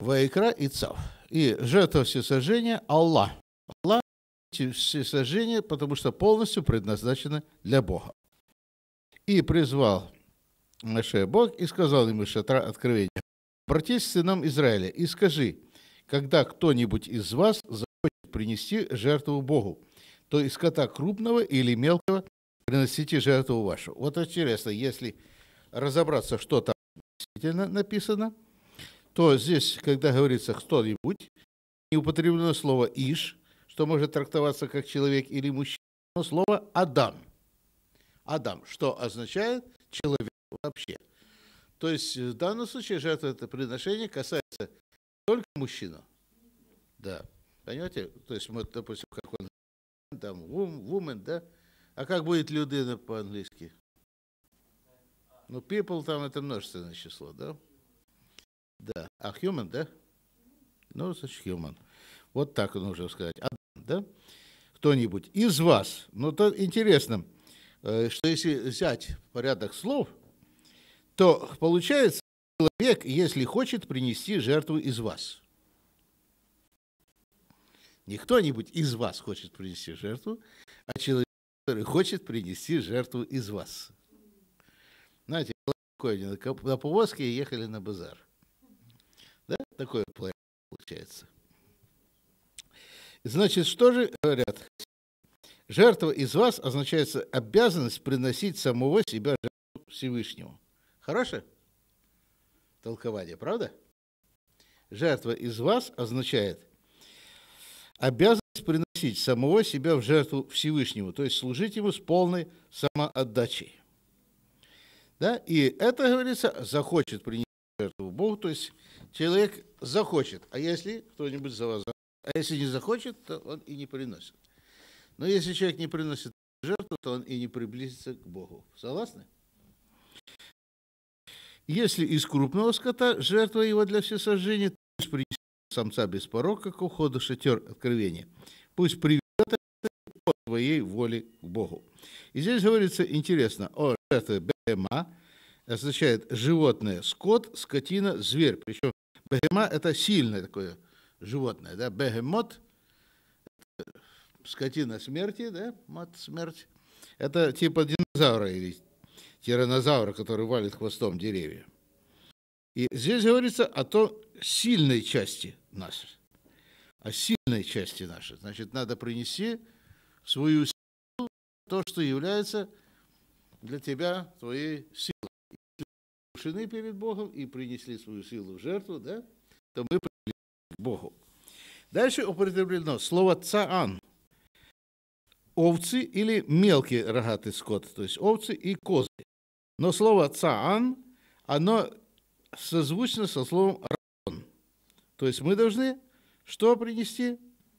Вайкра и Цав. И жертва всесожжения Аллах. Аллах всесожжение, потому что полностью предназначено для Бога. И призвал Маше Бог и сказал ему шатра откровения. «Обратись к сынам Израиля и скажи, когда кто-нибудь из вас захочет принести жертву Богу, то из кота крупного или мелкого приносите жертву вашу». Вот интересно, если разобраться, что там действительно написано – то здесь, когда говорится «кто-нибудь», не употреблено слово «иш», что может трактоваться как человек или мужчина, но слово «адам». «Адам», что означает «человек вообще». То есть э, в данном случае жертва это приношение касается только мужчины. Да. Понимаете? То есть мы, допустим, как он там woman, да? А как будет людина по-английски? Ну, people там это множественное число, да? Да. А human, да? Ну, значит, human. Вот так нужно сказать. А, да? Кто-нибудь из вас. Ну, то интересно, э, что если взять порядок слов, то получается, человек, если хочет принести жертву из вас. Не кто-нибудь из вас хочет принести жертву, а человек, который хочет принести жертву из вас. Знаете, на повозке ехали на базар. Такое получается. Значит, что же говорят? Жертва из вас означается обязанность приносить самого себя жертву Всевышнему. Хорошее толкование, правда? Жертва из вас означает обязанность приносить самого себя в жертву Всевышнему, то есть служить Ему с полной самоотдачей. Да? И это, говорится, захочет принести жертву Богу, то есть человек захочет. А если кто-нибудь за вас... А если не захочет, то он и не приносит. Но если человек не приносит жертву, то он и не приблизится к Богу. Согласны? Если из крупного скота жертва его для всесожжения, то пусть принесет самца без порока к уходу шатер откровения. Пусть приведет это по своей воле к Богу. И здесь говорится интересно о жертве БМА, означает животное, скот, скотина, зверь. Причем Бегема – это сильное такое животное, да, бегемот – скотина смерти, да, Мот смерть. Это типа динозавра или тиранозавра, который валит хвостом деревья. И здесь говорится о том сильной части нас, о сильной части нашей. Значит, надо принести свою силу, то, что является для тебя твоей силой пшены перед Богом и принесли свою силу в жертву, да, то мы пришли к Богу. Дальше употреблено слово «цаан» – овцы или мелкий рогатый скот, то есть овцы и козы. Но слово «цаан» оно созвучно со словом «рагон». То есть мы должны что принести?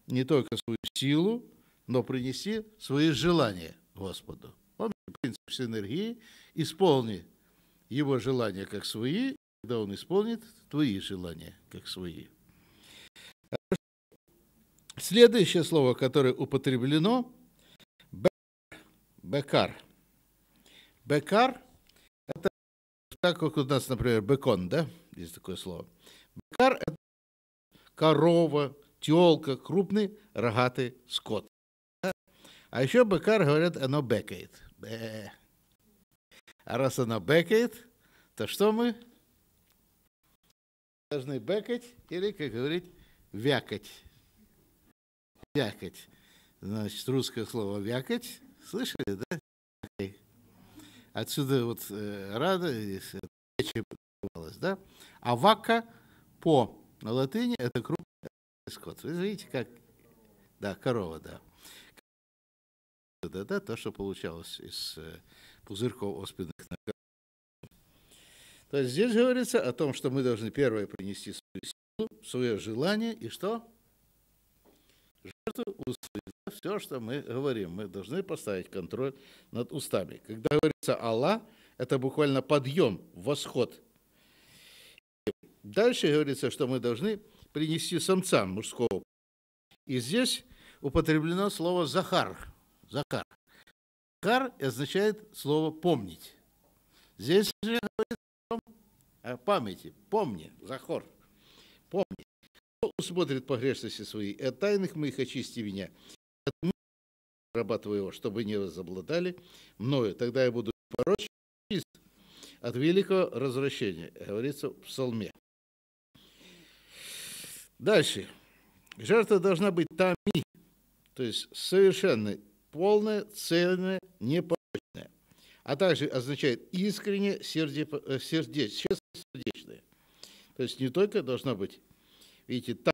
Не только свою силу, но принести свои желания Господу. Он принцип синергии «исполни его желания как свои, когда он исполнит твои желания как свои. Следующее слово, которое употреблено, бекар. Бекар – это так, как у нас, например, бекон, да, есть такое слово. Бекар – это корова, телка, крупный рогатый скот. А еще бекар, говорят, оно бекает. А раз она бэкает, то что мы должны бэкать или, как говорить, вякать? Вякать. Значит, русское слово вякать. Слышали, да? Отсюда вот э, рада, э, да? А вака по на латыни это крупный скот. Вы видите, как... Да, корова, да. Да, да, то, что получалось из э, пузырьков оспины. То есть здесь говорится о том, что мы должны первое принести свою силу, свое желание и что? Жертву устами. Все, что мы говорим, мы должны поставить контроль над устами. Когда говорится Аллах, это буквально подъем, восход. Дальше говорится, что мы должны принести самца, мужского. И здесь употреблено слово «захар». «Захар». «Захар» означает слово «помнить». Здесь же говорит о э, памяти. Помни, Захор, помни. Кто усмотрит погрешности свои, и от тайных моих очисти меня. От раба его, чтобы не возобладали, мною, тогда я буду порочен от великого развращения, говорится в псалме. Дальше. Жертва должна быть тами, то есть совершенно полная, цельная, непорочная, а также означает искренне э, сердечное, сердечная. То есть не только должна быть, видите, там,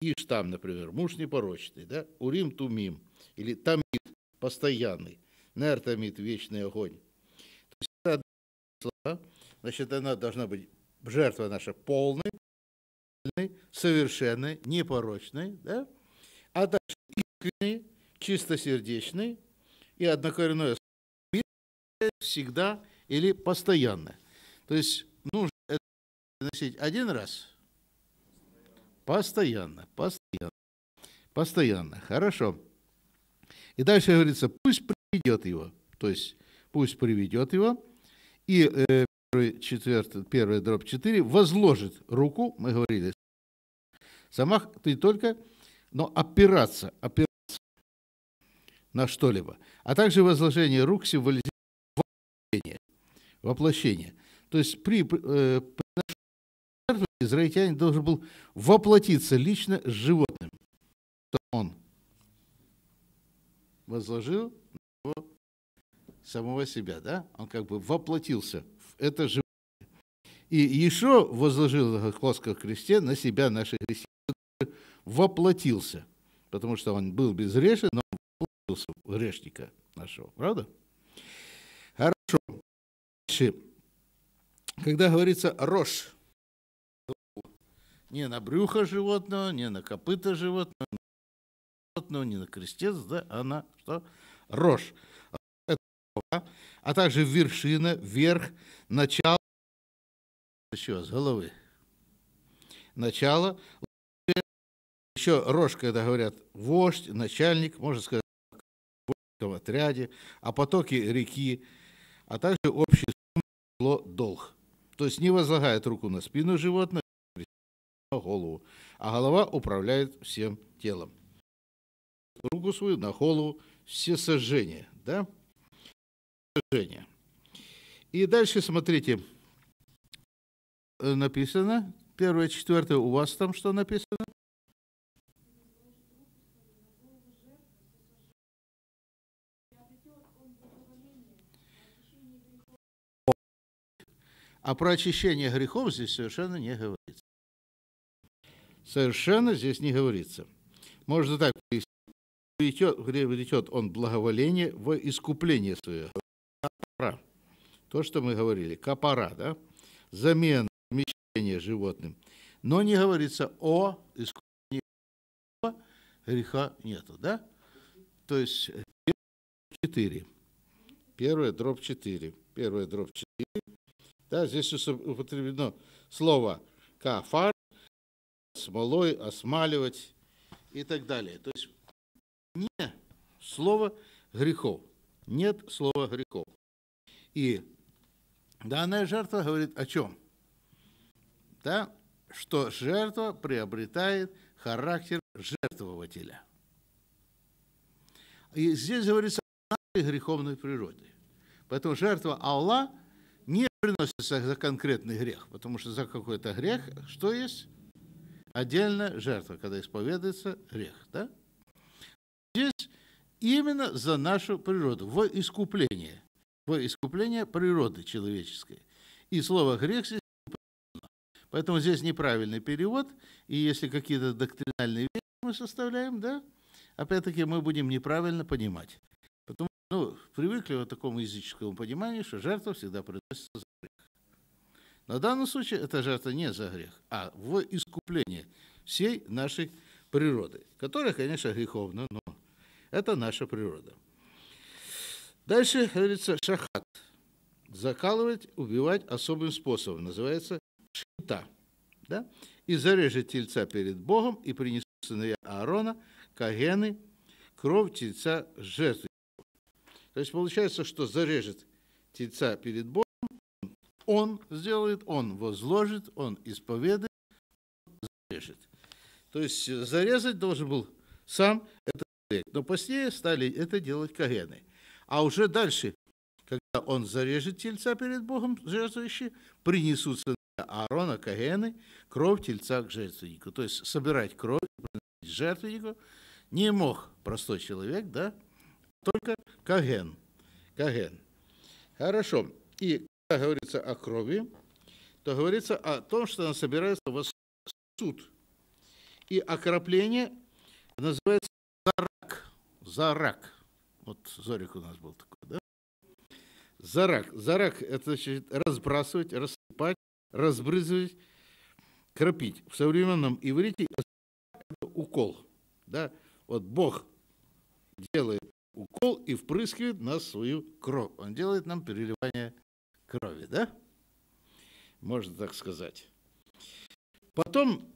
иш там, например, муж непорочный, да, урим тумим, или тамит, постоянный, нер тамит, вечный огонь. То есть это слова, значит, она должна быть, жертва наша полной, совершенной, непорочной, да, а дальше искренней, чистосердечной и однокоренное всегда или постоянно. То есть нужно это носить один раз? Постоянно, постоянно, постоянно. Хорошо. И дальше говорится, пусть приведет его. То есть, пусть приведет его. И э, первый, четвертый, первый дробь 4 возложит руку, мы говорили, самах ты только, но опираться, опираться на что-либо. А также возложение рук символизирует воплощение. воплощение. То есть при э, жертвы израильтянин должен был воплотиться лично с животным, что он возложил на него самого себя, да? Он как бы воплотился в это животное. И еще возложил на Голгофском кресте на себя наши грехи, воплотился, потому что он был безгрешен, но он воплотился в грешника нашего, правда? Хорошо. Дальше. Когда говорится рож, не на брюхо животного, не на копыта животного, животного, не на крестец, да, а на что? рож. А также вершина, верх, начало, еще с головы. Начало, еще рож, когда говорят вождь, начальник, можно сказать, в отряде, а потоки реки, а также общее зло долг. То есть не возлагает руку на спину животного, на голову, а голова управляет всем телом. Руку свою на голову все сожжения, да? Сожжения. И дальше смотрите, э, написано, первое, четвертое, у вас там что написано? А про очищение грехов здесь совершенно не говорится. Совершенно здесь не говорится. Можно так влечет он благоволение в искупление свое. Капара. То, что мы говорили. Капара, да? Замена, вмещение животным. Но не говорится о искуплении греха нету, да? То есть 4. Э, первая дробь 4. Первая дробь 4. Да, здесь употреблено слово кафар, смолой, осмаливать и так далее. То есть нет слова грехов. Нет слова грехов. И данная жертва говорит о чем? Да, что жертва приобретает характер жертвователя. И здесь говорится о нашей греховной природе. Поэтому жертва Аллах приносится за конкретный грех, потому что за какой-то грех что есть? Отдельная жертва, когда исповедуется грех. Да? Здесь именно за нашу природу, во искупление, во искупление природы человеческой. И слово «грех» здесь Поэтому здесь неправильный перевод, и если какие-то доктринальные вещи мы составляем, да, опять-таки мы будем неправильно понимать. Потому что ну, привыкли вот к такому языческому пониманию, что жертва всегда приносится за на данном случае эта жертва не за грех, а в искупление всей нашей природы, которая, конечно, греховна, но это наша природа. Дальше говорится шахат. Закалывать, убивать особым способом. Называется шхита. Да? И зарежет тельца перед Богом, и принесут сыновья Аарона, Кагены, кровь тельца жертвы. То есть получается, что зарежет тельца перед Богом, он сделает, он возложит, он исповедует, он зарежет. То есть э, зарезать должен был сам этот человек. Но позднее стали это делать кагены. А уже дальше, когда он зарежет тельца перед Богом, жертвующий, принесутся на Аарона кагены кровь тельца к жертвеннику. То есть собирать кровь жертвеннику не мог простой человек, да, только каген. Каген. Хорошо. И когда говорится о крови, то говорится о том, что она собирается в суд. И окропление называется зарак. Зарак. Вот Зорик у нас был такой, да? Зарак. Зарак – это значит разбрасывать, рассыпать, разбрызгивать, кропить. В современном иврите это укол. Да? Вот Бог делает укол и впрыскивает нас свою кровь. Он делает нам переливание крови, да? Можно так сказать. Потом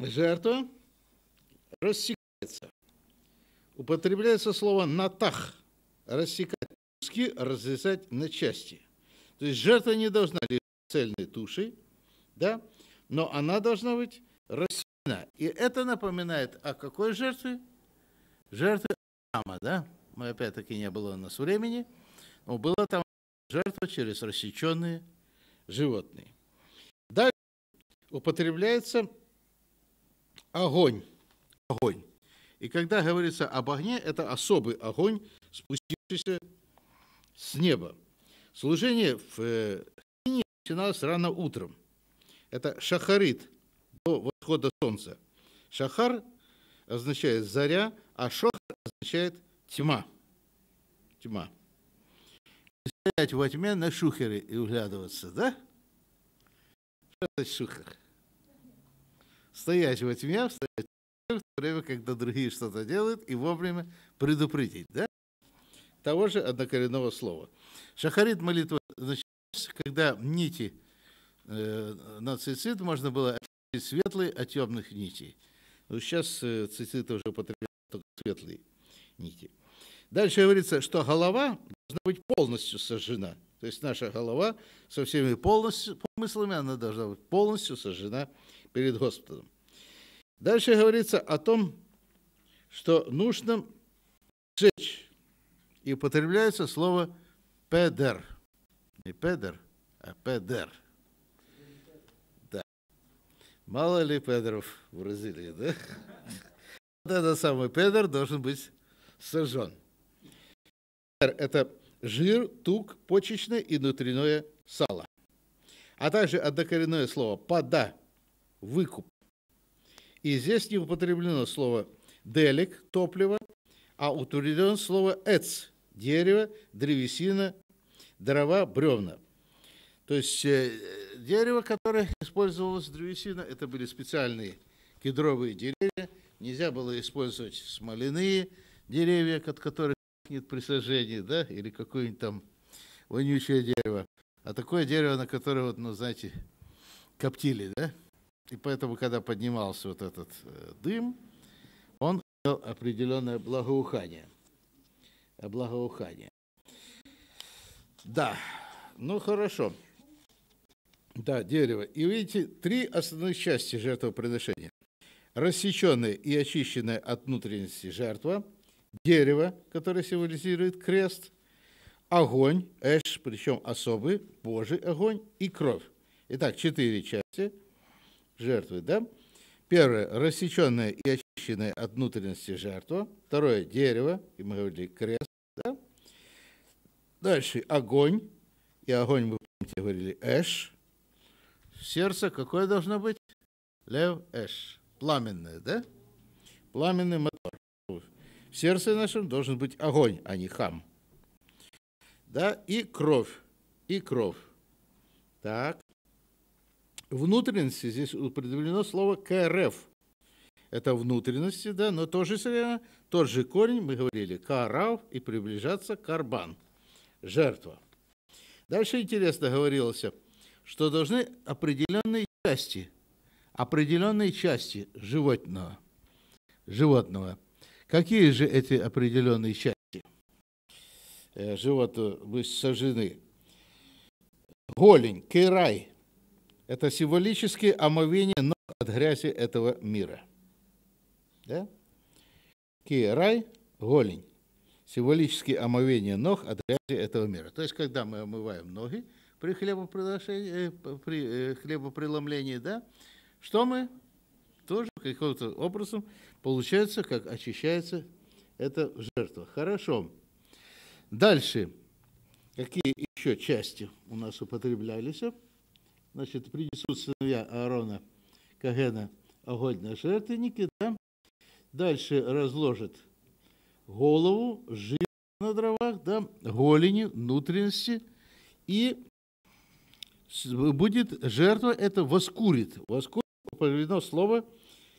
жертва рассекается. Употребляется слово «натах» – рассекать, куски разрезать на части. То есть жертва не должна лежать цельной тушей, да? но она должна быть рассечена. И это напоминает о какой жертве? Жертве Адама, да? Мы опять-таки не было у нас времени, но было там жертва через рассеченные животные. Дальше употребляется огонь. Огонь. И когда говорится об огне, это особый огонь, спустившийся с неба. Служение в Сине э, начиналось рано утром. Это шахарит до восхода солнца. Шахар означает заря, а шохар означает тьма. Тьма стоять во тьме на шухере и углядываться, да? Что значит шухер? Стоять во тьме, стоять в то время, когда другие что-то делают, и вовремя предупредить, да? Того же однокоренного слова. Шахарит молитва началась, когда нити э, на цицит можно было отличить светлые от темных нитей. Но ну, сейчас э, цицит уже потребляет только светлые нити. Дальше говорится, что голова должна быть полностью сожжена. То есть наша голова со всеми полностью, помыслами, она должна быть полностью сожжена перед Господом. Дальше говорится о том, что нужно сжечь. И употребляется слово «педер». Не «педер», а «педер». Да. Мало ли педеров в Бразилии, да? Вот этот самый педер должен быть сожжен. Педер Это жир, тук, почечное и внутреннее сало. А также однокоренное слово пада выкуп. И здесь не употреблено слово «делик» – топливо, а утверждено слово «эц» – дерево, древесина, дрова, бревна. То есть э, дерево, которое использовалось древесина, это были специальные кедровые деревья. Нельзя было использовать смоляные деревья, от которых нет при сожжении, да, или какое-нибудь там вонючее дерево, а такое дерево, на которое, вот, ну, знаете, коптили, да? И поэтому, когда поднимался вот этот э, дым, он имел определенное благоухание. Благоухание. Да, ну хорошо. Да, дерево. И видите, три основные части жертвоприношения. Рассеченное и очищенное от внутренности жертва – дерево, которое символизирует крест, огонь, эш, причем особый, Божий огонь и кровь. Итак, четыре части жертвы, да? Первое – рассеченное и очищенное от внутренности жертва. Второе – дерево, и мы говорили крест, да? Дальше – огонь, и огонь, вы помните, говорили эш. Сердце какое должно быть? Лев эш, пламенное, да? Пламенный мотор. В сердце нашем должен быть огонь, а не хам. Да, и кровь, и кровь. Так. Внутренности здесь употреблено слово КРФ. Это внутренности, да, но тоже время тот же корень, мы говорили, карав и приближаться карбан, жертва. Дальше интересно говорилось, что должны определенные части, определенные части животного, животного – Какие же эти определенные части э, живота были э, сожжены? Голень, керай – это символические омовение ног от грязи этого мира. Да? Керай – голень. Символические омовение ног от грязи этого мира. То есть, когда мы омываем ноги при, хлебоприношении, э, при хлебопреломлении, да, что мы тоже каким-то образом Получается, как очищается эта жертва. Хорошо. Дальше. Какие еще части у нас употреблялись? Значит, принесут сыновья Аарона Кагена огонь на жертвенники, да? Дальше разложат голову, жир на дровах, да, голени, внутренности. И будет жертва, это воскурит. Воскурит, упомянуло слово –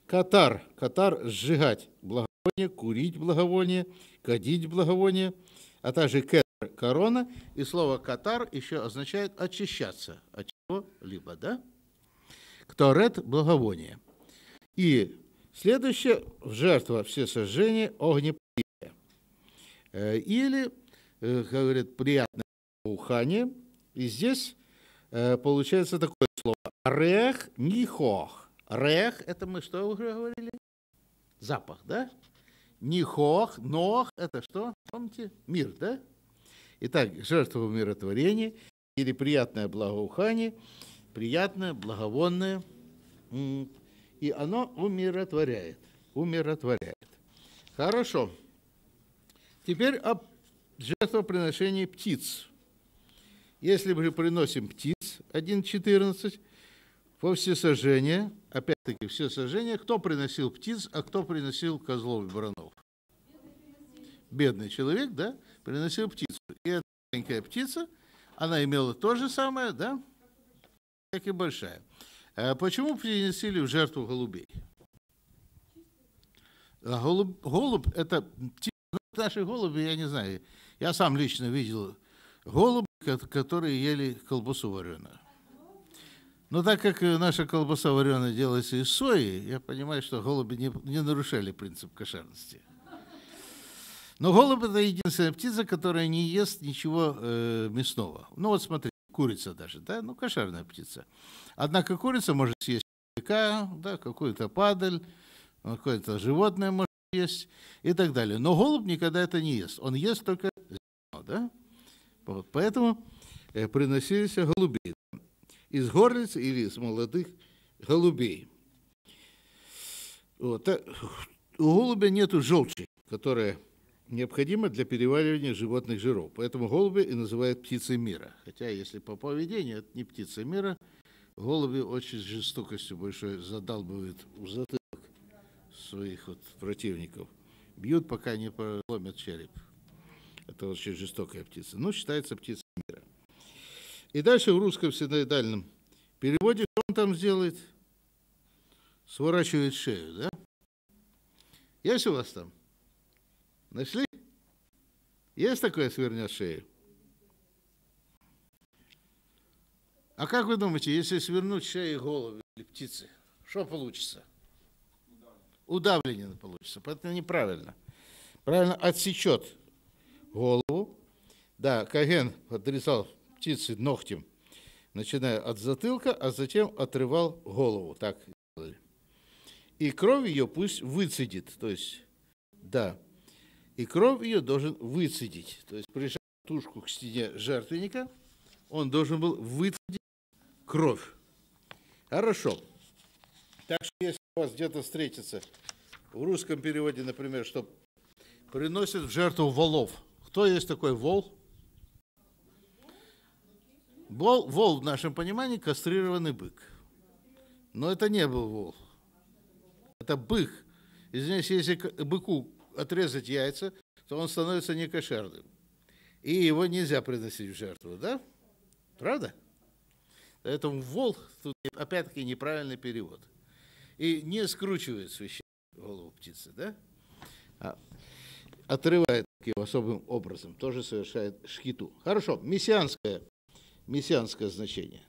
Катар. Катар – сжигать благовоние, курить благовоние, кадить благовоние, а также кетар – корона. И слово катар еще означает очищаться от чего-либо, да? Кторет – благовоние. И следующее – жертва всесожжения огнеприятия. Э, или, э, говорит приятное ухание. И здесь э, получается такое слово – рех нихох Рех – это мы что уже говорили? Запах, да? Нихох, нох – это что? Помните? Мир, да? Итак, жертва умиротворения или приятное благоухание, приятное, благовонное, и оно умиротворяет, умиротворяет. Хорошо. Теперь о жертвоприношении птиц. Если мы приносим птиц, 1.14, во все всесожжение, опять-таки, все сожжения, кто приносил птиц, а кто приносил козлов и баранов? Бедный человек, да, приносил птицу. И эта маленькая птица, она имела то же самое, да, как и большая. А почему принесли в жертву голубей? А голубь, голубь это наши голуби, я не знаю. Я сам лично видел голубь, которые ели колбасу вареную. Но так как э, наша колбаса вареная делается из сои, я понимаю, что голуби не, не нарушали принцип кошерности. Но голубь это единственная птица, которая не ест ничего э, мясного. Ну вот смотри, курица даже, да, ну кошерная птица. Однако курица может съесть человека, да, какую-то падаль, какое-то животное может есть и так далее. Но голубь никогда это не ест. Он ест только зерно, да? Вот, поэтому э, приносились голуби из горлиц или из молодых голубей. Вот. Э, у голубя нет желчи, которая необходима для переваривания животных жиров. Поэтому голуби и называют птицей мира. Хотя, если по поведению, это не птица мира. Голуби очень жестокостью большой задалбывают в затылок своих вот противников. Бьют, пока не проломят череп. Это очень жестокая птица. но ну, считается птицей. И дальше в русском синоидальном переводе что он там сделает? Сворачивает шею, да? Есть у вас там? Нашли? Есть такое свернет шею? А как вы думаете, если свернуть шею головы или птицы, что получится? Удавление получится, поэтому неправильно. Правильно, отсечет голову. Да, Каген подрезал птицы ногтем, начиная от затылка, а затем отрывал голову. Так делали. И кровь ее пусть выцедит, то есть, да, и кровь ее должен выцедить. То есть прижав тушку к стене жертвенника, он должен был выцедить кровь. Хорошо. Так что если у вас где-то встретится в русском переводе, например, что приносят в жертву волов. Кто есть такой вол? Бол, вол в нашем понимании кастрированный бык. Но это не был вол. Это бык. Извиняюсь, если быку отрезать яйца, то он становится некошерным. И его нельзя приносить в жертву, да? Правда? Поэтому вол тут опять-таки неправильный перевод. И не скручивает священную голову птицы, да? А отрывает его особым образом, тоже совершает шкиту. Хорошо, мессианская мессианское значение.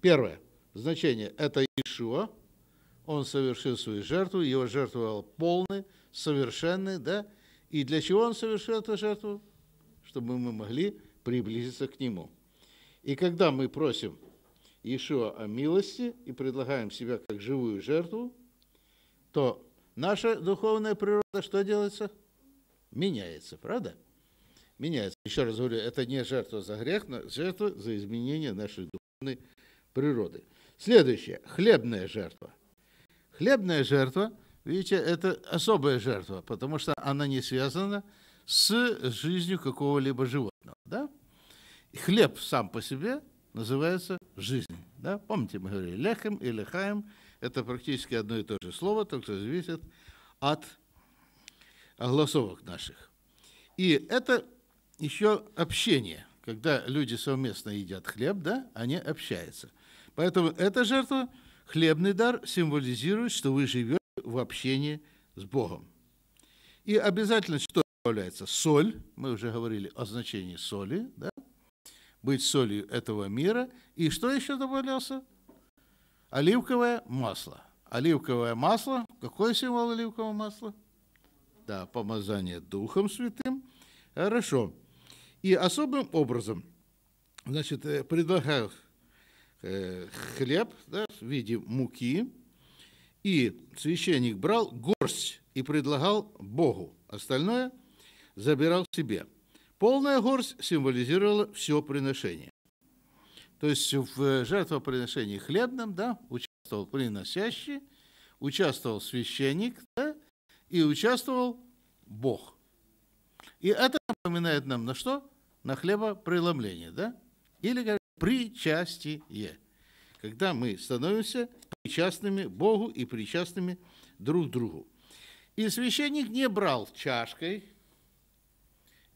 Первое значение – это Ишуа. Он совершил свою жертву, его жертва была полной, совершенной, да? И для чего он совершил эту жертву? Чтобы мы могли приблизиться к нему. И когда мы просим Ишуа о милости и предлагаем себя как живую жертву, то наша духовная природа что делается? Меняется, правда? меняется. Еще раз говорю, это не жертва за грех, но жертва за изменение нашей духовной природы. Следующее, хлебная жертва. Хлебная жертва, видите, это особая жертва, потому что она не связана с жизнью какого-либо животного. Да? Хлеб сам по себе называется жизнь. Да? Помните, мы говорили лехем и лехаем. Это практически одно и то же слово, только зависит от огласовок наших. И это еще общение. Когда люди совместно едят хлеб, да, они общаются. Поэтому эта жертва, хлебный дар, символизирует, что вы живете в общении с Богом. И обязательно что добавляется? Соль. Мы уже говорили о значении соли, да? быть солью этого мира. И что еще добавлялся? Оливковое масло. Оливковое масло. Какой символ оливкового масла? Да, помазание Духом Святым. Хорошо. И особым образом, значит, э, предлагал э, хлеб да, в виде муки, и священник брал горсть и предлагал Богу. Остальное забирал себе. Полная горсть символизировала все приношение. То есть в э, жертвоприношении хлебном да, участвовал приносящий, участвовал священник да, и участвовал Бог – и это напоминает нам на что? На хлебопреломление, да? Или как причастие. Когда мы становимся причастными Богу и причастными друг другу. И священник не брал чашкой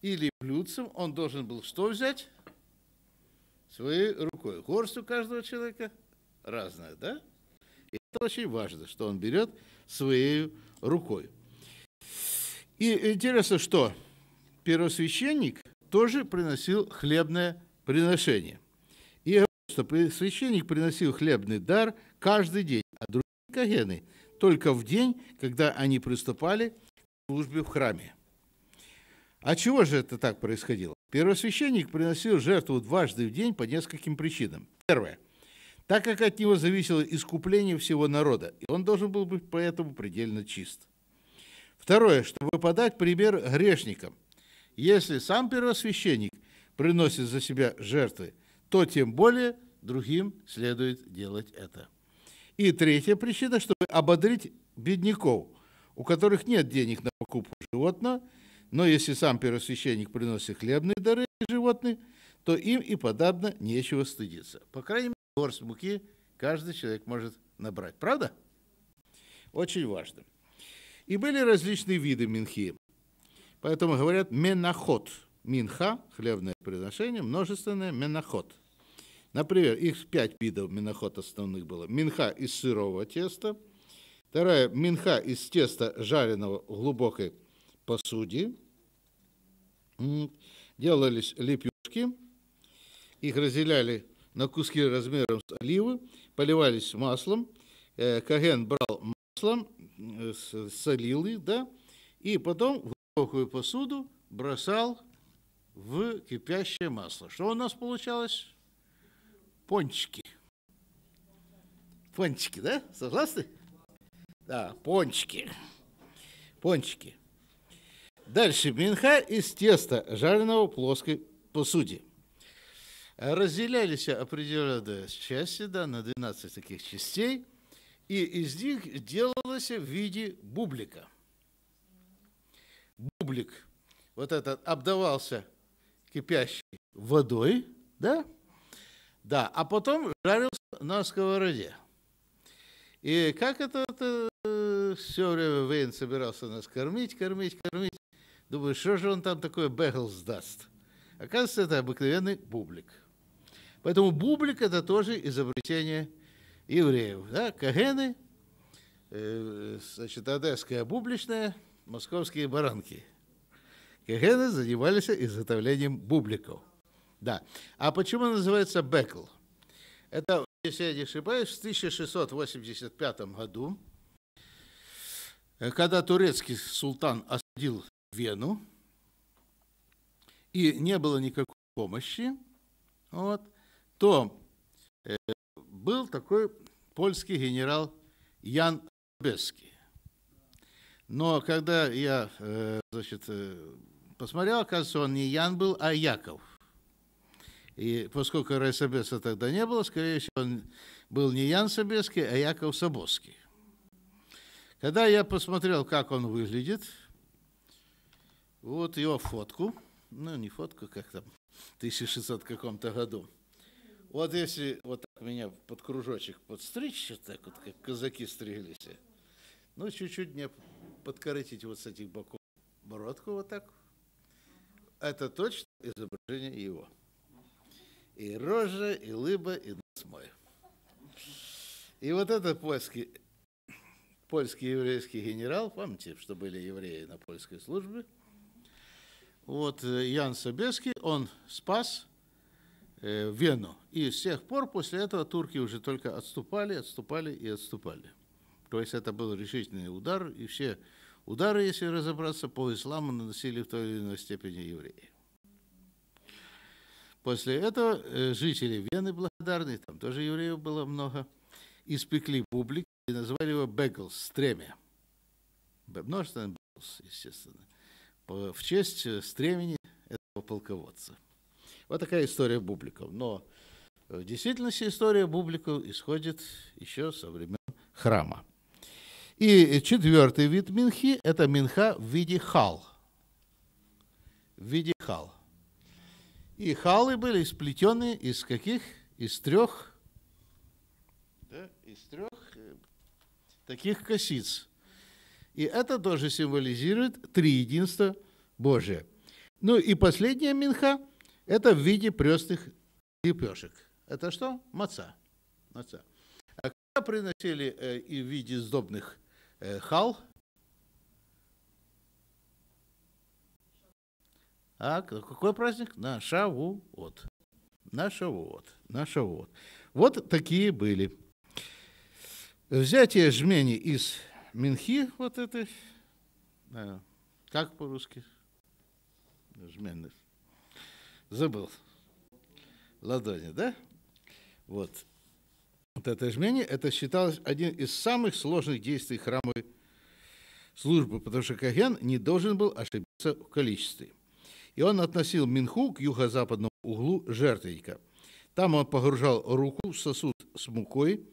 или блюдцем, он должен был что взять? Своей рукой. Горсть у каждого человека разная, да? И это очень важно, что он берет своей рукой. И интересно, что первосвященник тоже приносил хлебное приношение. И говорю, что священник приносил хлебный дар каждый день, а другие кагены только в день, когда они приступали к службе в храме. А чего же это так происходило? Первосвященник приносил жертву дважды в день по нескольким причинам. Первое. Так как от него зависело искупление всего народа, и он должен был быть поэтому предельно чист. Второе, чтобы подать пример грешникам, если сам первосвященник приносит за себя жертвы, то тем более другим следует делать это. И третья причина, чтобы ободрить бедняков, у которых нет денег на покупку животного, но если сам первосвященник приносит хлебные дары животных, то им и подобно нечего стыдиться. По крайней мере, горсть муки каждый человек может набрать. Правда? Очень важно. И были различные виды минхи. Поэтому говорят менахот. Минха, хлебное приношение, множественное менахот. Например, их пять видов миноход основных было. Минха из сырого теста. Вторая – минха из теста, жареного в глубокой посуде. Делались лепешки. Их разделяли на куски размером с оливы, поливались маслом. Э, Каген брал маслом, э, солил их, да, и потом глубокую посуду бросал в кипящее масло. Что у нас получалось? Пончики. Пончики, да? Согласны? Да, пончики. Пончики. Дальше минха из теста, жареного в плоской посуде. Разделялись определенные части, да, на 12 таких частей, и из них делалось в виде бублика – бублик вот этот обдавался кипящей водой, да? Да, а потом жарился на сковороде. И как это, это все время Вейн собирался нас кормить, кормить, кормить. Думаю, что же он там такое бегл сдаст? Оказывается, это обыкновенный бублик. Поэтому бублик – это тоже изобретение евреев. Да? Кагены, э, значит, одесская бубличная – московские баранки. Кегены занимались изготовлением бубликов. Да. А почему называется бекл? Это, если я не ошибаюсь, в 1685 году, э, когда турецкий султан осадил Вену, и не было никакой помощи, вот, то э, был такой польский генерал Ян Бески. Но когда я, э, значит, э, посмотрел, оказывается, он не Ян был, а Яков. И поскольку Райсобеса тогда не было, скорее всего, он был не Ян Собеский, а Яков Собоский. Когда я посмотрел, как он выглядит, вот его фотку, ну, не фотку, как там, 1600 каком-то году. Вот если вот так меня под кружочек подстричь, вот так вот, как казаки стриглись, ну, чуть-чуть не подкоротить вот с этих боков бородку вот так. Это точно изображение его. И рожа, и лыба, и нос мой. И вот этот польский, польский еврейский генерал, помните, что были евреи на польской службе, вот э, Ян Собеский, он спас э, Вену. И с тех пор после этого турки уже только отступали, отступали и отступали. То есть это был решительный удар, и все удары, если разобраться, по исламу наносили в той или иной степени евреи. После этого э, жители Вены благодарны, там тоже евреев было много, испекли бублик и назвали его Беглс, стремя. Множественный Беглс, естественно. В честь э, стремени этого полководца. Вот такая история бубликов. Но э, в действительности история бубликов исходит еще со времен храма. И четвертый вид минхи – это минха в виде хал. В виде хал. И халы были сплетены из каких? Из трех, да, из трех э, таких косиц. И это тоже символизирует три единства Божие. Ну и последняя минха – это в виде пресных лепешек. Это что? Маца. Маца. А когда приносили э, и в виде сдобных Э, хал. А какой праздник? На Шавуот. На Шавуот. На Шавуот. Вот такие были. Взятие жмени из Минхи, вот этой, э, как по-русски? Жменных. Забыл. Ладони, да? Вот. Вот это изменение, это считалось один из самых сложных действий храмовой службы, потому что Каген не должен был ошибиться в количестве. И он относил Минху к юго-западному углу жертвенника. Там он погружал руку в сосуд с мукой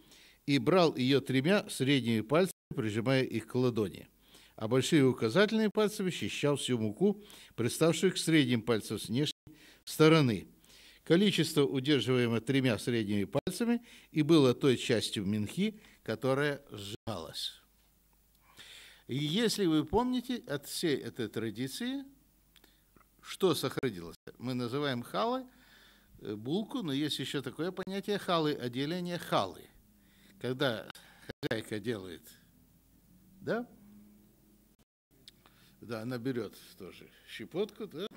и брал ее тремя средними пальцами, прижимая их к ладони. А большие указательные пальцы вычищал всю муку, приставшую к средним пальцам с внешней стороны – Количество удерживаемо тремя средними пальцами и было той частью минхи, которая сжалась. И если вы помните от всей этой традиции, что сохранилось? Мы называем халы э, булку, но есть еще такое понятие халы, отделение халы. Когда хозяйка делает, да? Да, она берет тоже щепотку, да?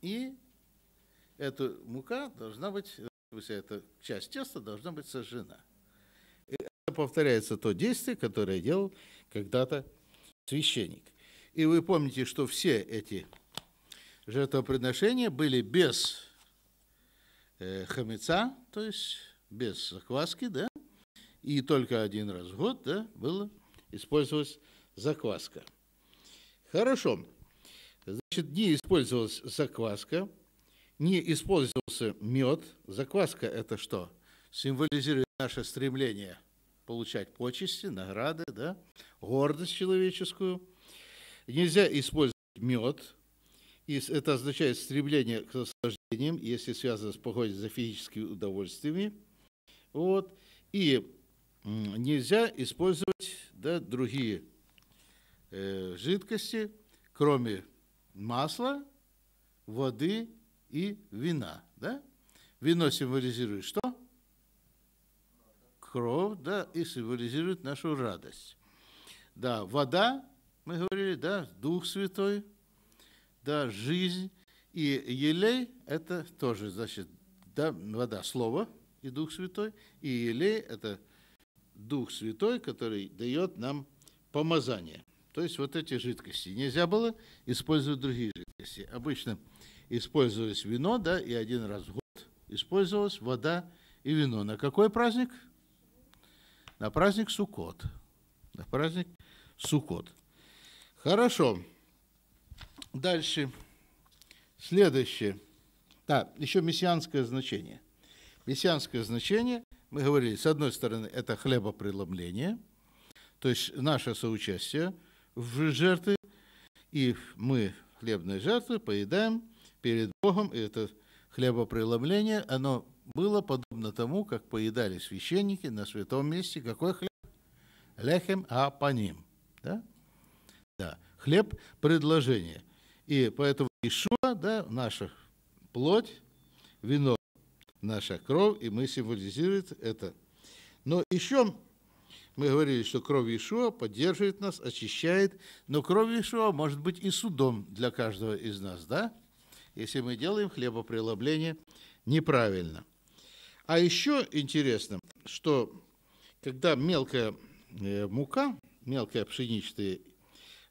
И эта мука должна быть, э, вся эта часть теста должна быть сожжена. И это повторяется то действие, которое делал когда-то священник. И вы помните, что все эти жертвоприношения были без э, хамеца, то есть без закваски, да, и только один раз в год, да, было использовалась закваска. Хорошо. Значит, не использовалась закваска – не использовался мед. Закваска – это что? Символизирует наше стремление получать почести, награды, да? гордость человеческую. Нельзя использовать мед. И это означает стремление к наслаждениям, если связано с погодой за физическими удовольствиями. Вот. И нельзя использовать да, другие э, жидкости, кроме масла, воды и вина. Да? Вино символизирует что? Кровь, да, и символизирует нашу радость. Да, вода, мы говорили, да, Дух Святой, да, жизнь. И елей – это тоже, значит, да, вода – Слово и Дух Святой. И елей – это Дух Святой, который дает нам помазание. То есть вот эти жидкости. Нельзя было использовать другие жидкости. Обычно – использовалось вино, да, и один раз в год использовалась вода и вино. На какой праздник? На праздник Суккот. На праздник Суккот. Хорошо. Дальше. Следующее. Да, еще мессианское значение. Мессианское значение, мы говорили, с одной стороны, это хлебопреломление, то есть наше соучастие в жертве, и мы хлебные жертвы поедаем – перед Богом, и это хлебопреломление, оно было подобно тому, как поедали священники на святом месте. Какой хлеб? Лехем ним, Да? Да. Хлеб – предложение. И поэтому Ишуа, да, наша плоть, вино, наша кровь, и мы символизирует это. Но еще мы говорили, что кровь Ишуа поддерживает нас, очищает, но кровь Ишуа может быть и судом для каждого из нас, да? если мы делаем хлебопрелобление неправильно. А еще интересно, что когда мелкая э, мука, мелкая пшеничная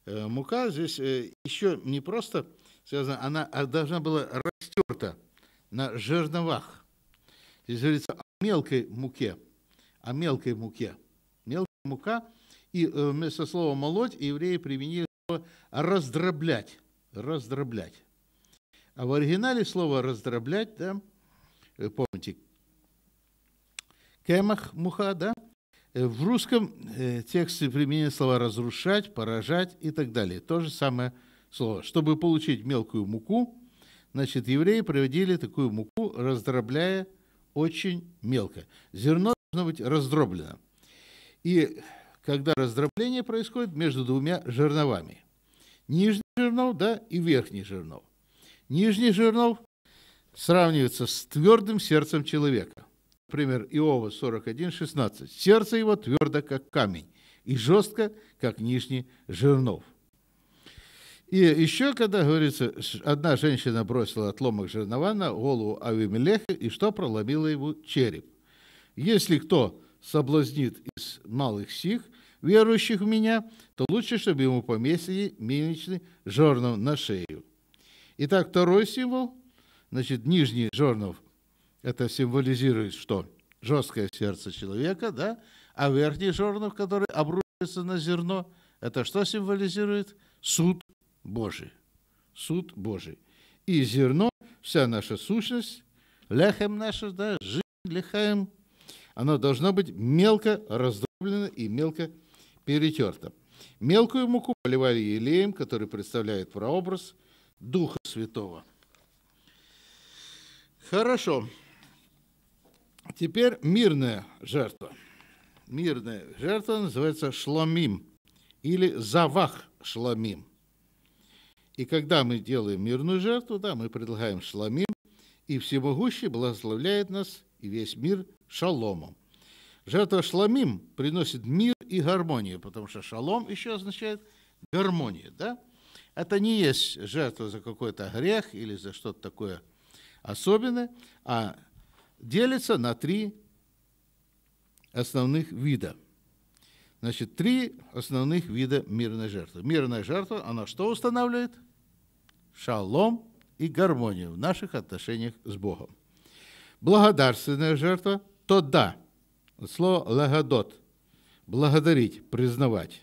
э, мука, здесь э, еще не просто связана, она а должна была растерта на жерновах. Здесь говорится о мелкой муке, о мелкой муке. Мелкая мука, и вместо слова «молоть» евреи применили слово «раздроблять», «раздроблять». А в оригинале слово «раздроблять», да, э, помните, кемах, муха, да? Э, в русском э, тексте применение слова «разрушать», «поражать» и так далее. То же самое слово. Чтобы получить мелкую муку, значит, евреи приводили такую муку, раздробляя очень мелко. Зерно должно быть раздроблено. И когда раздробление происходит между двумя жерновами. Нижний жернов, да, и верхний жернов. Нижний жирнов сравнивается с твердым сердцем человека. Например, Иова 41:16. Сердце его твердо, как камень, и жестко, как нижний жирнов. И еще, когда говорится, одна женщина бросила отломок жернова на голову Авимелеха, и что проломило ему череп. Если кто соблазнит из малых сих, верующих в меня, то лучше, чтобы ему поместили мельничный жернов на шею. Итак, второй символ, значит, нижний жернов, это символизирует что? Жесткое сердце человека, да? А верхний жернов, который обрушивается на зерно, это что символизирует? Суд Божий. Суд Божий. И зерно, вся наша сущность, лехем наша, да, жизнь лехаем, оно должно быть мелко раздроблено и мелко перетерто. Мелкую муку поливали елеем, который представляет прообраз – Духа Святого. Хорошо. Теперь мирная жертва. Мирная жертва называется шломим или завах шломим. И когда мы делаем мирную жертву, да, мы предлагаем шломим, и Всемогущий благословляет нас и весь мир шаломом. Жертва шломим приносит мир и гармонию, потому что шалом еще означает гармония, да? Это не есть жертва за какой-то грех или за что-то такое особенное, а делится на три основных вида. Значит, три основных вида мирной жертвы. Мирная жертва, она что устанавливает? Шалом и гармонию в наших отношениях с Богом. Благодарственная жертва – то да. Слово «лагодот» – благодарить, признавать.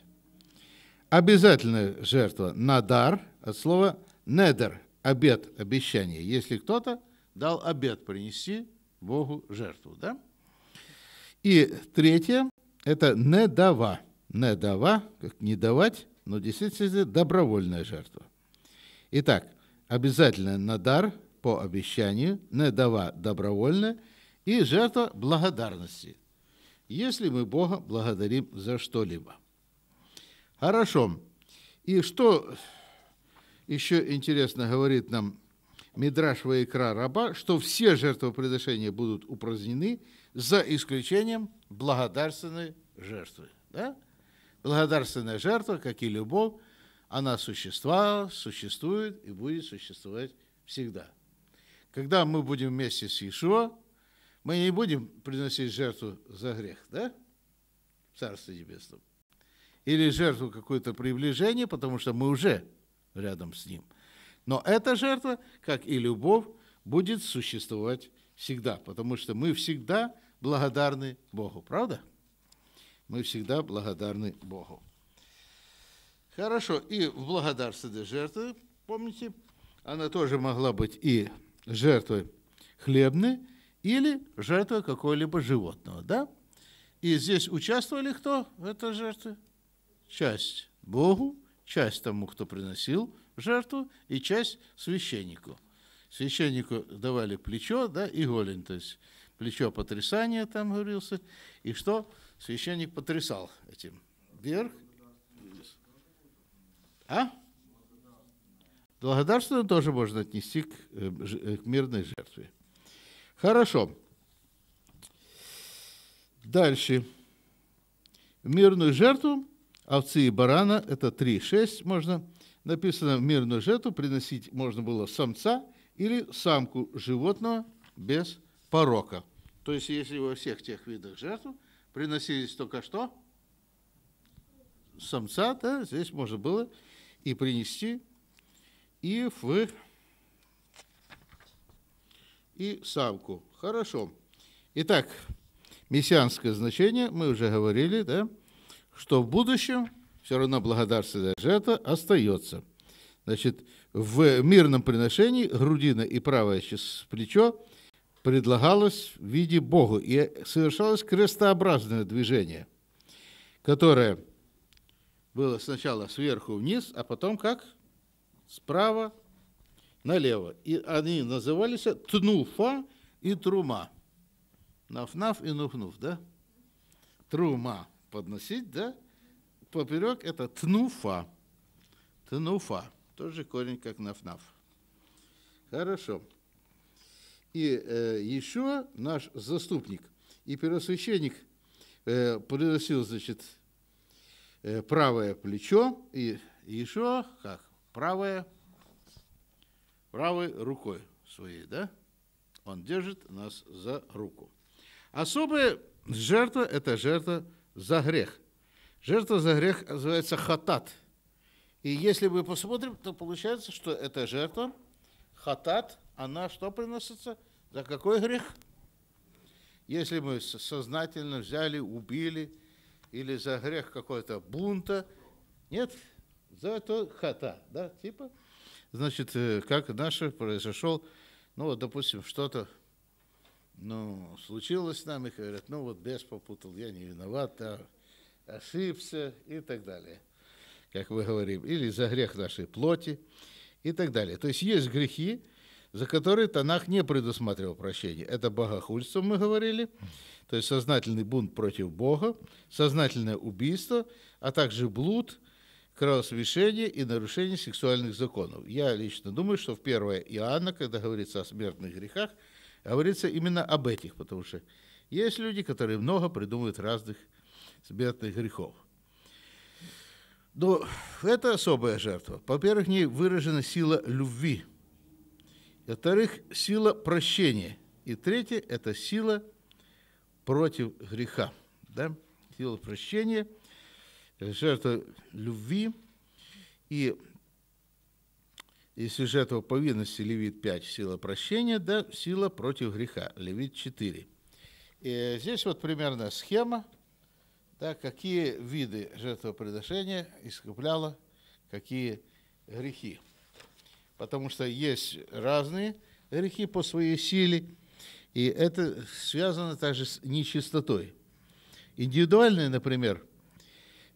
Обязательная жертва надар от слова недер – обет обещание. Если кто-то дал обет принести Богу жертву. Да? И третье – это недава. Недава, как не давать, но действительно добровольная жертва. Итак, обязательно надар по обещанию, недава добровольная и жертва благодарности, если мы Бога благодарим за что-либо. Хорошо. И что еще интересно говорит нам Мидраш Ваикра Раба, что все жертвоприношения будут упразднены за исключением благодарственной жертвы. Да? Благодарственная жертва, как и любовь, она существовала, существует и будет существовать всегда. Когда мы будем вместе с Ишо, мы не будем приносить жертву за грех, да? В Царстве Небесном или жертву какое-то приближение, потому что мы уже рядом с Ним. Но эта жертва, как и любовь, будет существовать всегда, потому что мы всегда благодарны Богу, правда? Мы всегда благодарны Богу. Хорошо, и в благодарственной жертве, помните, она тоже могла быть и жертвой хлебной, или жертвой какого-либо животного, да? И здесь участвовали кто в этой жертве? часть Богу, часть тому, кто приносил жертву, и часть священнику. Священнику давали плечо, да, и голень, то есть плечо потрясания там говорился, и что священник потрясал этим вверх. А? Благодарственно тоже можно отнести к, э, э, к мирной жертве. Хорошо. Дальше. Мирную жертву овцы и барана, это 3,6 можно, написано, в мирную жертву приносить можно было самца или самку животного без порока. То есть, если во всех тех видах жертв приносились только что? Самца, да, здесь можно было и принести, и в и самку. Хорошо. Итак, мессианское значение, мы уже говорили, да, что в будущем все равно благодарственная жертва остается. Значит, в мирном приношении грудина и правое плечо предлагалось в виде Богу, и совершалось крестообразное движение, которое было сначала сверху вниз, а потом как? Справа налево. И они назывались Тнуфа и Трума. Нафнаф и Нуфнуф, да? Трума подносить, да? Поперек это тнуфа. Тнуфа. Тоже корень как нафнаф. Хорошо. И э, еще наш заступник и первосвященник э, приносил, значит, э, правое плечо и еще как? Правое, правой рукой своей, да? Он держит нас за руку. Особая жертва – это жертва за грех. Жертва за грех называется хатат. И если мы посмотрим, то получается, что эта жертва, хатат, она что приносится? За какой грех? Если мы сознательно взяли, убили, или за грех какой-то бунта, нет, за это хата, да, типа, значит, э, как наше произошел, ну, вот, допустим, что-то ну, случилось с нами, говорят, ну вот бес попутал, я не виноват, а ошибся и так далее, как мы говорим, или за грех нашей плоти и так далее. То есть есть грехи, за которые Танах не предусматривал прощения. Это богохульство, мы говорили, то есть сознательный бунт против Бога, сознательное убийство, а также блуд, кровосвящение и нарушение сексуальных законов. Я лично думаю, что в 1 Иоанна, когда говорится о смертных грехах – а говорится именно об этих, потому что есть люди, которые много придумывают разных смертных грехов. Но это особая жертва. Во-первых, в ней выражена сила любви. Во-вторых, сила прощения. И третье – это сила против греха. Да? Сила прощения, жертва любви. И и І сюжету Повинности Левит 5 сила прощения, да сила против греха, Левит 4. И здесь вот примерно схема, да, какие виды жертвоприношения искупляло, какие грехи. Потому что есть разные грехи по своей силе, и это связано также с нечистотой. Индивидуальные, например,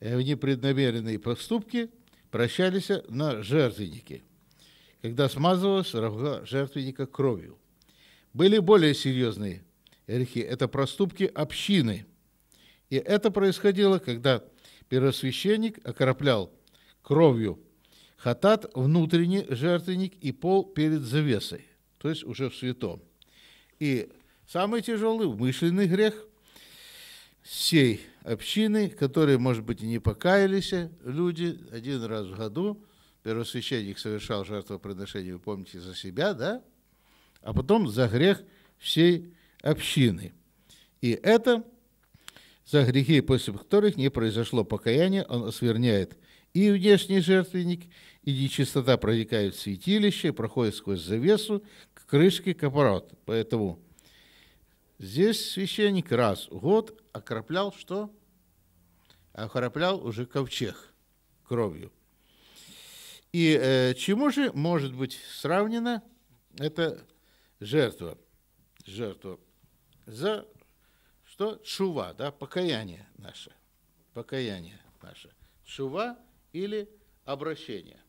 э, непреднамеренные поступки прощались на жертвеннике когда смазывалась рога жертвенника кровью. Были более серьезные грехи – это проступки общины. И это происходило, когда первосвященник окроплял кровью хатат внутренний жертвенник и пол перед завесой, то есть уже в святом. И самый тяжелый умышленный грех всей общины, которые, может быть, и не покаялись люди один раз в году, первосвященник совершал жертвоприношение, вы помните, за себя, да? А потом за грех всей общины. И это за грехи, после которых не произошло покаяние, он осверняет и внешний жертвенник, и нечистота проникает в святилище, проходит сквозь завесу к крышке капорот. Поэтому здесь священник раз в год окроплял что? Окроплял уже ковчег кровью. И э, чему же может быть сравнена эта жертва? Жертва. За что? Шува, да, покаяние наше. Покаяние наше. Шува или обращение.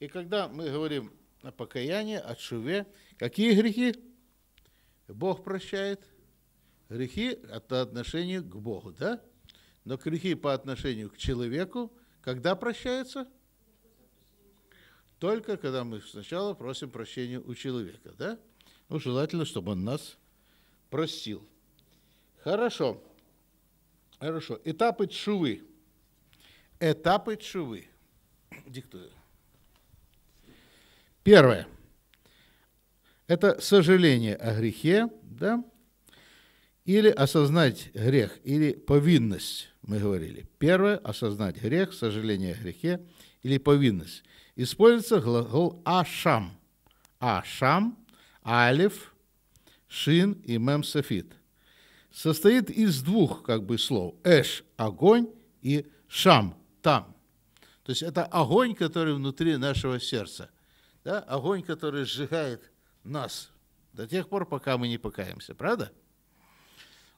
И когда мы говорим о покаянии, о шуве, какие грехи Бог прощает? Грехи это отношения к Богу, да? Но грехи по отношению к человеку, когда прощаются? Только когда мы сначала просим прощения у человека, да? Ну, желательно, чтобы он нас простил. Хорошо. Хорошо. Этапы чувы. Этапы чувы. Диктую. Первое. Это сожаление о грехе, да? Или осознать грех, или повинность, мы говорили. Первое – осознать грех, сожаление о грехе или повинность используется глагол ашам. Ашам, алиф, шин и мем софит. Состоит из двух как бы слов. Эш – огонь и шам – там. То есть это огонь, который внутри нашего сердца. Да? Огонь, который сжигает нас до тех пор, пока мы не покаемся. Правда?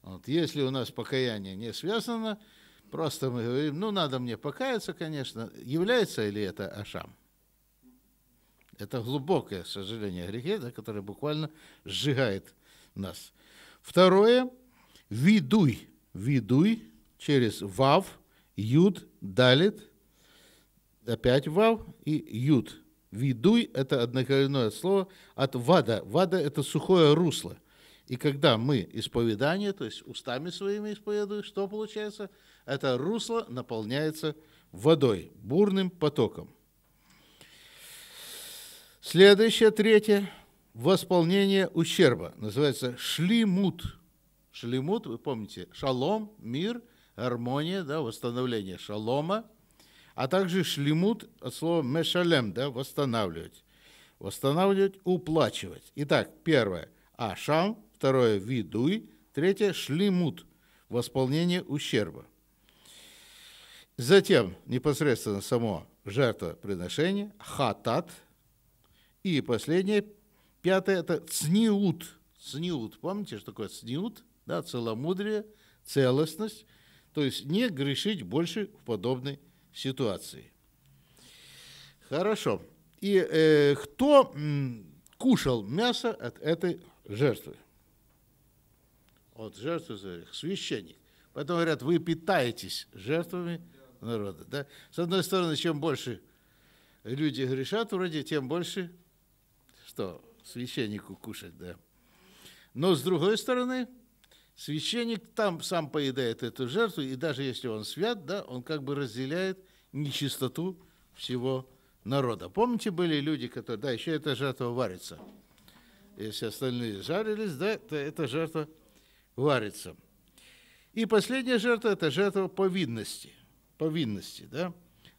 Вот. Если у нас покаяние не связано, просто мы говорим, ну, надо мне покаяться, конечно. Является ли это Ашам? Это глубокое сожаление о грехе, да, которое буквально сжигает нас. Второе – видуй. Видуй через вав, юд, далит, опять вав и юд. Видуй – это однокоренное слово от вада. Вада – это сухое русло. И когда мы исповедание, то есть устами своими исповедуем, что получается? Это русло наполняется водой, бурным потоком. Следующее, третье, восполнение ущерба. Называется шлимут. Шлимут, вы помните, шалом, мир, гармония, да, восстановление шалома, а также шлимут от слова мешалем, да, восстанавливать. Восстанавливать, уплачивать. Итак, первое – ашам, второе – видуй, третье – шлимут, восполнение ущерба. Затем непосредственно само жертвоприношение, хатат – и последнее, пятое, это цниут. Цниут. Помните, что такое цниут? Да, целомудрие, целостность. То есть не грешить больше в подобной ситуации. Хорошо. И э, кто кушал мясо от этой жертвы? От жертвы Священник. Поэтому говорят, вы питаетесь жертвами народа. Да? С одной стороны, чем больше люди грешат вроде, тем больше что священнику кушать, да. Но с другой стороны, священник там сам поедает эту жертву, и даже если он свят, да, он как бы разделяет нечистоту всего народа. Помните, были люди, которые, да, еще эта жертва варится. Если остальные жарились, да, то эта жертва варится. И последняя жертва – это жертва повинности. Повинности, да?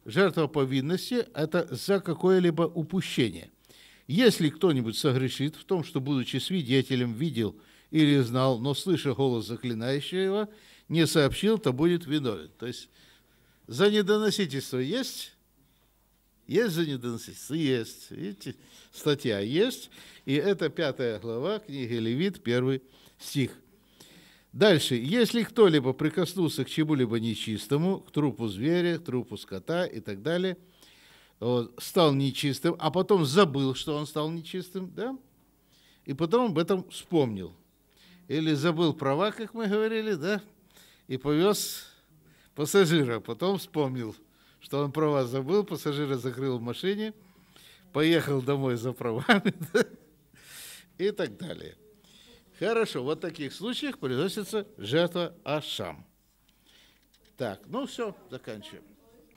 Жертва повинности – это за какое-либо упущение – если кто-нибудь согрешит в том, что, будучи свидетелем, видел или знал, но, слыша голос заклинающего, не сообщил, то будет виновен. То есть за недоносительство есть? Есть за недоносительство? Есть. Видите, статья есть. И это пятая глава книги Левит, первый стих. Дальше. Если кто-либо прикоснулся к чему-либо нечистому, к трупу зверя, к трупу скота и так далее – вот, стал нечистым, а потом забыл, что он стал нечистым, да? И потом об этом вспомнил. Или забыл права, как мы говорили, да? И повез пассажира, а потом вспомнил, что он права забыл, пассажира закрыл в машине, поехал домой за правами да? и так далее. Хорошо, вот в таких случаях приносится жертва Ашам. Так, ну все, заканчиваем.